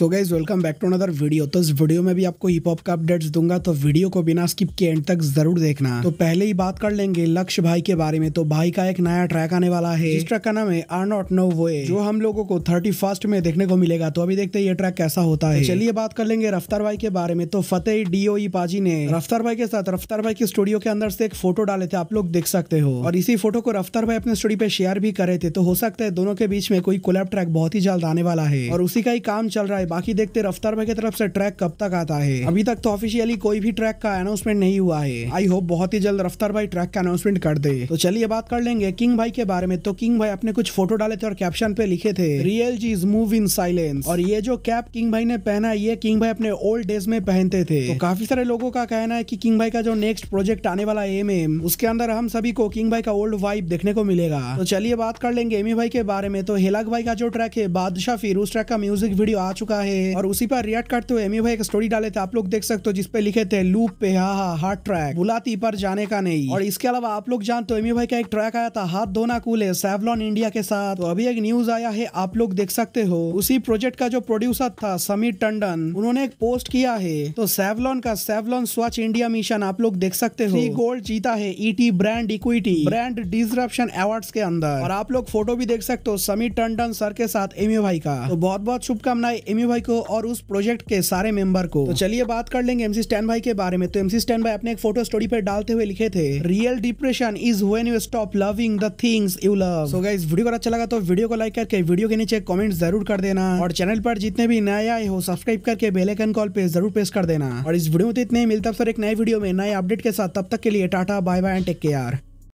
so guys welcome back to another video तो इस video में भी आपको हिप हॉप का अपडेट्स दूंगा तो वीडियो को बिना स्किप के एंड तक जरूर देखना तो पहले ही बात कर लेंगे लक्ष्य भाई के बारे में तो भाई का एक नया ट्रैक आने वाला है इस ट्रैक का नाम है आर नॉट नो वे जो हम लोगों को थर्टी फर्स्ट में देखने को मिलेगा तो अभी देखते हैं ये ट्रैक कैसा होता है चलिए बात कर लेंगे रफ्तार भाई के बारे में तो फतेह डीओ e पाजी ने रफ्तार भाई के साथ रफ्तार भाई के स्टूडियो के अंदर से एक फोटो डाले थे आप लोग देख सकते हो और इसी फोटो को रफ्तार भाई अपने स्टूडियो पे शेयर भी करे थे तो हो सकता है दोनों के बीच में कोई कोलैब ट्रैक बहुत ही जल्द आने वाला है और उसी का ही काम चल रहा है बाकी देखते रफ्तार भाई की तरफ से ट्रैक कब तक आता है अभी तक तो ऑफिशियली कोई भी ट्रैक का अनाउंसमेंट नहीं हुआ है आई होप बहुत ही जल्द रफ्तार भाई ट्रैक का अनाउंसमेंट कर दे तो चलिए बात कर लेंगे किंग भाई के बारे में तो किंग भाई अपने कुछ फोटो डाले थे और कैप्शन पे लिखे थे रियल चीज मूव इन साइलेंस और ये जो कैप किंग भाई ने पहना ये किंग भाई अपने ओल्ड डेज में पहनते थे तो काफी सारे लोगों का कहना है कि किंग भाई का जो नेक्स्ट प्रोजेक्ट आने वाला है एम उसके अंदर हम सभी को किंग भाई का ओल्ड वाइब देखने को मिलेगा तो चलिए बात कर लेंगे एमी भाई के बारे में तो हेलाक भाई का जो ट्रैक है बादशाह फिर उस ट्रैक का म्यूजिक वीडियो आ चुका रहा है और उसी पर रिएक्ट करते हुए एमी भाई एक स्टोरी डाले थे आप लोग देख सकते हो जिसपे लिखे थे लूप पे हा हा हार्ट ट्रैक बुलाती पर जाने का नहीं और इसके अलावा आप लोग जानते हो एमी भाई का एक ट्रैक आया था हाथ धोना कूल है सैवलॉन इंडिया के साथ तो अभी एक न्यूज आया है आप लोग देख सकते हो उसी प्रोजेक्ट का जो प्रोड्यूसर था समीर टंडन उन्होंने एक पोस्ट किया है तो सैवलॉन का सैवलॉन स्वच्छ इंडिया मिशन आप लोग देख सकते हो गोल्ड जीता है ET brand equity brand disruption award के अंदर और आप लोग फोटो भी देख सकते हो समीर टंडन सर के साथ एमी भाई का तो बहुत बहुत शुभकामनाएं एमी भाई को और उस प्रोजेक्ट के सारे मेंबर को तो चलिए बात कर लेंगे एमसी स्टैन भाई के बारे में तो एमसी स्टैन भाई अपने एक फोटो स्टोरी पर डालते हुए लिखे थे real depression is when you stop loving the things you love so guys video को अच्छा लगा तो वीडियो को लाइक करके वीडियो के नीचे कमेंट जरूर कर देना और चैनल पर जितने भी नए आए हो सब्सक्राइब करके बेलेकन कॉल पे जरूर प्रेस कर देना और इस वीडियो में तो इतने मिलता सर एक नए वीडियो में नए अपडेट के साथ तब तक के लिए टाटा bye bye and take care